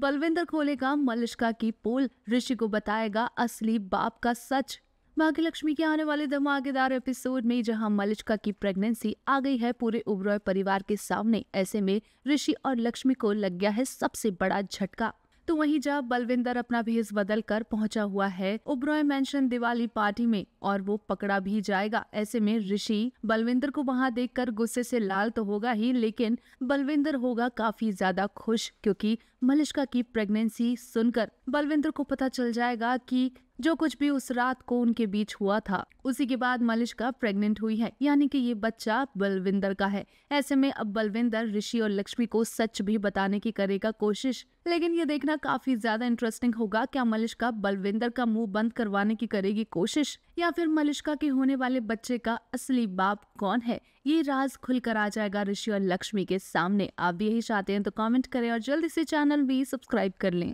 बलविंदर खोलेगा मलिश्का की पोल ऋषि को बताएगा असली बाप का सच भाग्यलक्ष्मी के आने वाले धमाकेदार एपिसोड में जहां मलिश्का की प्रेगनेंसी आ गई है पूरे उबरॉय परिवार के सामने ऐसे में ऋषि और लक्ष्मी को लग गया है सबसे बड़ा झटका तो वहीं जब बलविंदर अपना भेज बदल कर पहुंचा हुआ है ओब्रॉय मेंशन दिवाली पार्टी में और वो पकड़ा भी जाएगा ऐसे में ऋषि बलविंदर को वहां देखकर गुस्से से लाल तो होगा ही लेकिन बलविंदर होगा काफी ज्यादा खुश क्योंकि मलिश्का की प्रेगनेंसी सुनकर बलविंदर को पता चल जाएगा कि जो कुछ भी उस रात को उनके बीच हुआ था उसी के बाद मलिश्का प्रेग्नेंट हुई है यानी कि ये बच्चा बलविंदर का है ऐसे में अब बलविंदर ऋषि और लक्ष्मी को सच भी बताने की करेगा कोशिश लेकिन ये देखना काफी ज्यादा इंटरेस्टिंग होगा क्या मलिश्का बलविंदर का मुंह बंद करवाने की करेगी कोशिश या फिर मलिश्का के होने वाले बच्चे का असली बाप कौन है ये राज खुलकर आ जाएगा ऋषि और लक्ष्मी के सामने आप भी यही चाहते हैं तो कमेंट करें और जल्द इसे चैनल भी सब्सक्राइब कर लें